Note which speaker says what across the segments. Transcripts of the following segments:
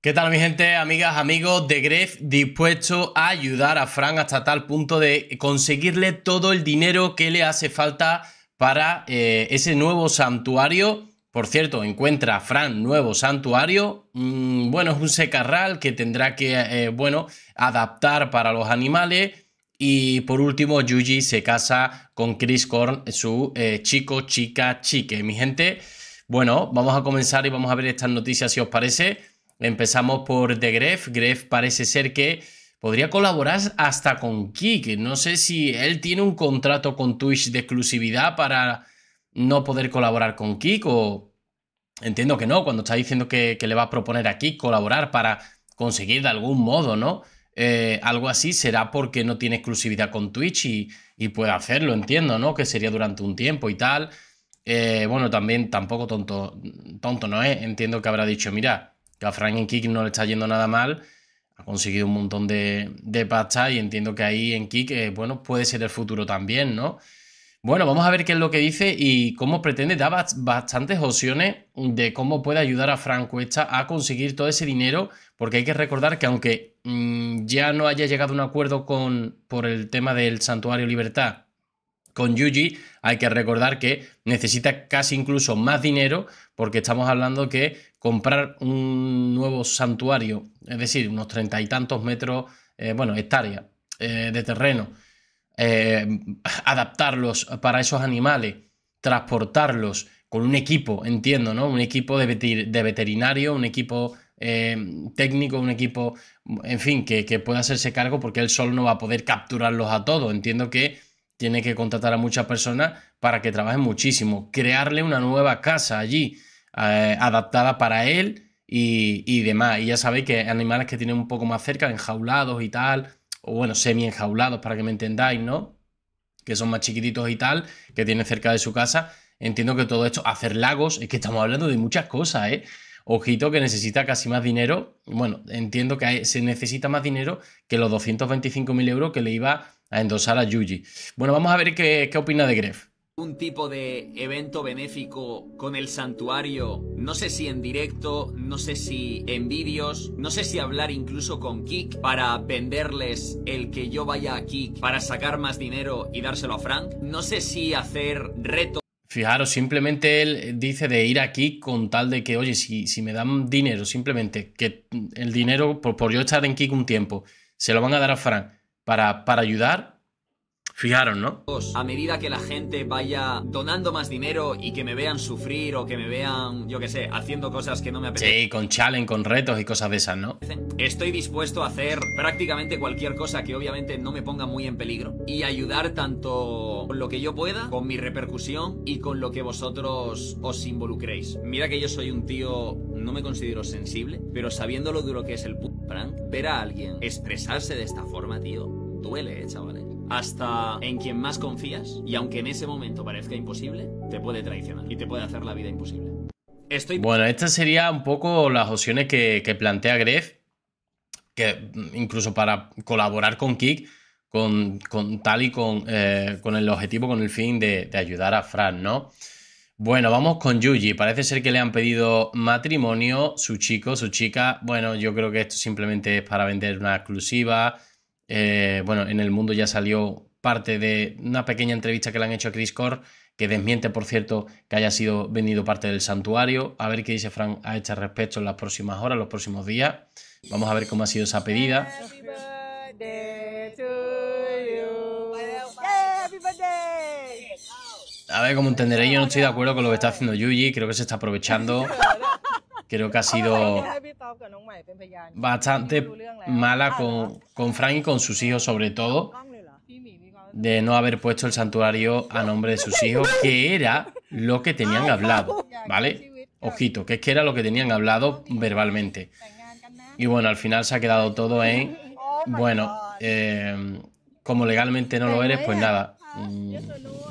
Speaker 1: ¿Qué tal mi gente, amigas, amigos de Gref, dispuesto a ayudar a Fran hasta tal punto de conseguirle todo el dinero que le hace falta para eh, ese nuevo santuario? Por cierto, encuentra a Fran nuevo santuario. Mm, bueno, es un secarral que tendrá que, eh, bueno, adaptar para los animales. Y por último, Yuji se casa con Chris Korn, su eh, chico, chica, chique. Mi gente, bueno, vamos a comenzar y vamos a ver estas noticias si os parece. Empezamos por The Gref. Gref parece ser que podría colaborar hasta con Kik. No sé si él tiene un contrato con Twitch de exclusividad para no poder colaborar con Kik o entiendo que no, cuando está diciendo que, le va a proponer a Kik colaborar para conseguir de algún modo, ¿no? Eh, algo así será porque no tiene exclusividad con Twitch y, y, puede hacerlo, entiendo, ¿no? Que sería durante un tiempo y tal. Eh, bueno, también tampoco tonto, tonto no es. Entiendo que habrá dicho, mira, que a Frank en Kick no le está yendo nada mal, ha conseguido un montón de, pasta y entiendo que ahí en Kik, eh, bueno, puede ser el futuro también, ¿no? Bueno, vamos a ver qué es lo que dice y cómo pretende. Da bastantes opciones de cómo puede ayudar a Frank Cuesta a conseguir todo ese dinero, porque hay que recordar que aunque mm, ya no haya llegado a un acuerdo con, por el tema del Santuario Libertad con Yuji, hay que recordar que necesita casi incluso más dinero, porque estamos hablando que comprar un nuevo santuario, es decir, unos treinta y tantos metros, eh, bueno, hectáreas eh, de terreno, eh, adaptarlos para esos animales, transportarlos con un equipo, entiendo, ¿no? Un equipo de, veterinario, un equipo técnico, un equipo, en fin, que, que pueda hacerse cargo porque el sol no va a poder capturarlos a todos. Entiendo que tiene que contratar a muchas personas para que trabajen muchísimo, crearle una nueva casa allí eh, adaptada para él y, demás. Y ya sabéis que animales que tienen un poco más cerca, enjaulados y tal, o bueno, semi-enjaulados para que me entendáis, ¿no? Que son más chiquititos y tal, que tienen cerca de su casa. Entiendo que todo esto, hacer lagos, es que estamos hablando de muchas cosas, ¿eh? Ojito que necesita casi más dinero. Bueno, entiendo que se necesita más dinero que los 225.000 euros que le iba a endosar a Yuji. Bueno, vamos a ver qué, qué opina de Gref
Speaker 2: un tipo de evento benéfico con el santuario, no sé si en directo, no sé si en vídeos, no sé si hablar incluso con Kik para venderles el que yo vaya a Kik para sacar más dinero y dárselo a Frank, no sé si hacer reto... Fijaros,
Speaker 1: simplemente él dice de ir aquí con tal de que, oye, si, si me dan dinero, simplemente que el dinero, por, yo estar en Kik un tiempo, se lo van a dar a Frank para, para
Speaker 2: ayudar, Fijaron, ¿no? A medida que la gente vaya donando más dinero y que me vean sufrir o que me vean, yo qué sé, haciendo cosas que no me apetecen. Sí,
Speaker 1: con challenge, con retos y cosas de esas, ¿no?
Speaker 2: Estoy dispuesto a hacer prácticamente cualquier cosa que obviamente no me ponga muy en peligro y ayudar tanto con lo que yo pueda, con mi repercusión y con lo que vosotros os involucréis. Mira que yo soy un tío, no me considero sensible, pero sabiendo lo duro que es el prank, ver a alguien expresarse de esta forma, tío, duele, ¿eh, chavales hasta en quien más confías y aunque en ese momento parezca imposible, te puede traicionar y te puede hacer la vida imposible.
Speaker 1: Bueno, estas serían un poco las opciones que, plantea Gref, que mm, incluso para colaborar con Kik, con, tal y con, eh, con, el objetivo, con el fin de, de ayudar a Fran, ¿no? Bueno, vamos con Yuji. Parece ser que le han pedido matrimonio, su chico, su chica. Bueno, yo creo que esto simplemente es para vender una exclusiva eh, bueno, en el mundo ya salió parte de una pequeña entrevista que le han hecho a Chris Core, que desmiente, por cierto, que haya sido vendido parte del santuario. A ver qué dice Frank a este respecto en las próximas horas, los próximos días. Vamos a ver cómo ha sido esa pedida. A ver, como entenderéis, yo no estoy de acuerdo con lo que está haciendo Yuji, creo que se está aprovechando creo que ha ah, sido bastante mala ah, con, Frank y con sus hijos sobre todo, de no haber puesto el santuario a nombre de sus hijos, que era lo que tenían ah, hablado, ¿vale? Ojito, que es que era lo que tenían hablado verbalmente. Y bueno, al final se ha quedado todo oh, en, bueno, em, como legalmente no lo eres, pues nada, mm,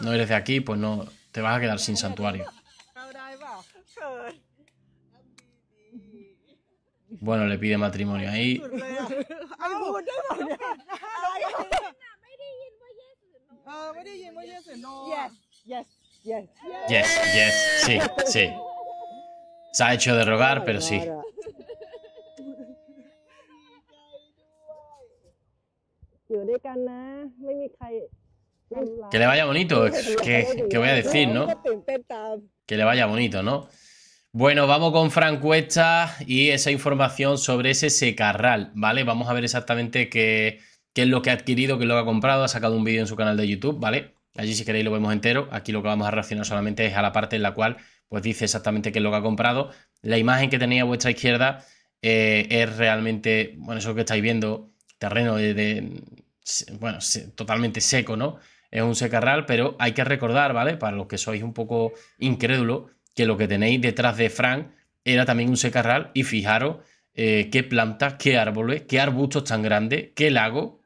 Speaker 1: no eres de aquí, pues no, te vas a quedar sin santuario. Bueno, le pide matrimonio ahí.
Speaker 2: Yes,
Speaker 1: yes, sí, sí. Se ha hecho de rogar, pero sí.
Speaker 2: Que le vaya bonito, que voy a decir, ¿no?
Speaker 1: Que le vaya bonito, ¿no? Bueno, vamos con Fran Cuesta y esa información sobre ese Secarral, ¿vale? Vamos a ver exactamente qué, es lo que ha adquirido, qué es lo que ha comprado. Ha sacado un vídeo en su canal de YouTube, ¿vale? Allí si queréis lo vemos entero. Aquí lo que vamos a reaccionar solamente es a la parte en la cual pues dice exactamente qué es lo que ha comprado. La imagen que tenía a vuestra izquierda eh, es realmente, bueno, eso que estáis viendo, terreno de, bueno, totalmente seco, ¿no? Es un secarral, pero hay que recordar, ¿vale? Para los que sois un poco incrédulo que lo que tenéis detrás de Frank era también un secarral y fijaros eh, qué plantas, qué árboles, qué arbustos tan grandes, qué lago,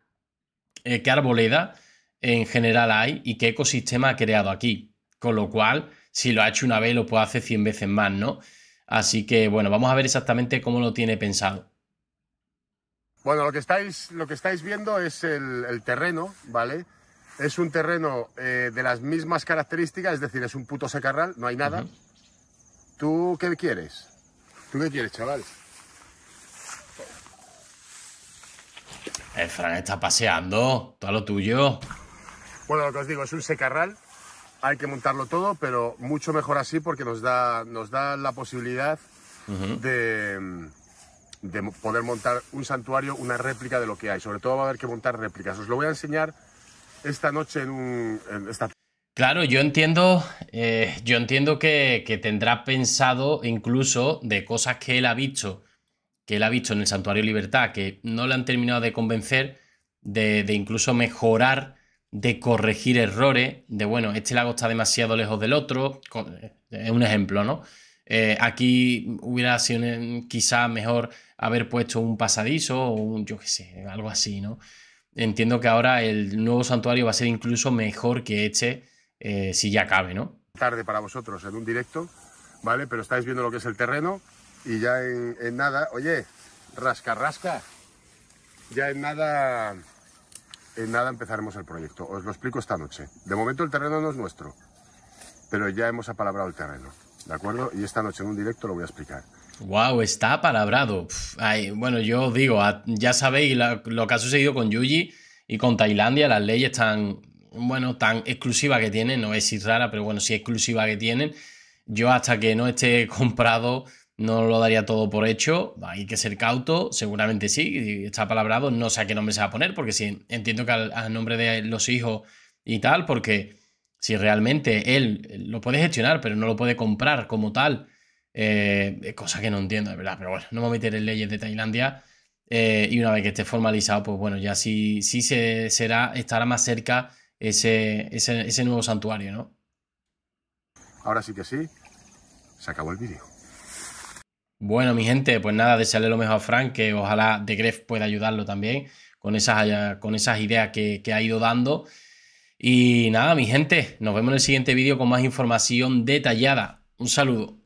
Speaker 1: eh, qué arboleda en general hay y qué ecosistema ha creado aquí. Con lo cual, si lo ha hecho una vez, lo puede hacer 100 veces más, ¿no? Así que, bueno, vamos a ver exactamente cómo lo tiene pensado.
Speaker 3: Bueno, lo que estáis, viendo es el, terreno, ¿vale? Es un terreno eh, de las mismas características, es decir, es un puto secarral, no hay nada. ¿Tú qué quieres? ¿Tú qué quieres, chaval?
Speaker 1: El eh, Fran está paseando, todo lo tuyo.
Speaker 3: Bueno, lo que os digo, es un secarral, hay que montarlo todo, pero mucho mejor así porque nos da, nos da la posibilidad de, poder montar un santuario, una réplica de lo que hay. Sobre todo va a haber que montar réplicas. Os lo voy a enseñar esta noche en, un, en esta
Speaker 1: Claro, yo entiendo, eh, yo entiendo que, tendrá pensado incluso de cosas que él ha visto, que él ha visto en el Santuario Libertad, que no le han terminado de convencer, de, incluso mejorar, de corregir errores, de bueno, este lago está demasiado lejos del otro, es un ejemplo, ¿no? Eh, aquí hubiera sido quizá mejor haber puesto un pasadizo o un, yo qué sé, algo así, ¿no? Entiendo que ahora el nuevo santuario va a ser incluso mejor que este eh, si ya cabe, ¿no?
Speaker 3: Tarde para vosotros en un directo, ¿vale? Pero estáis viendo lo que es el terreno y ya en, nada, oye, rasca, rasca, ya en nada, en nada empezaremos el proyecto. Os lo explico esta noche. De momento el terreno no es nuestro, pero ya hemos apalabrado el terreno, ¿de acuerdo? Y esta noche en un directo lo voy a explicar.
Speaker 1: Wow, está apalabrado. bueno, yo digo, ya sabéis lo que ha sucedido con Yuji y con Tailandia, las leyes están bueno, tan exclusiva que tienen, no es si rara, pero bueno, si exclusiva que tienen, yo hasta que no esté comprado no lo daría todo por hecho, hay que ser cauto, seguramente sí, está palabrado, no sé a qué nombre se va a poner, porque sí, entiendo que al, nombre de los hijos y tal, porque si realmente él lo puede gestionar, pero no lo puede comprar como tal, eh, cosa que no entiendo, de verdad, pero bueno, no me voy a meter en leyes de Tailandia. Eh, y una vez que esté formalizado, pues bueno, ya sí, sí se, será, estará más cerca ese, ese, nuevo santuario, ¿no?
Speaker 3: Ahora sí que sí, se acabó el vídeo.
Speaker 1: Bueno, mi gente, pues nada, desearle lo mejor a Frank, que ojalá de Gref pueda ayudarlo también con esas, con esas ideas que, que ha ido dando. Y nada, mi gente, nos vemos en el siguiente vídeo con más información detallada. Un saludo.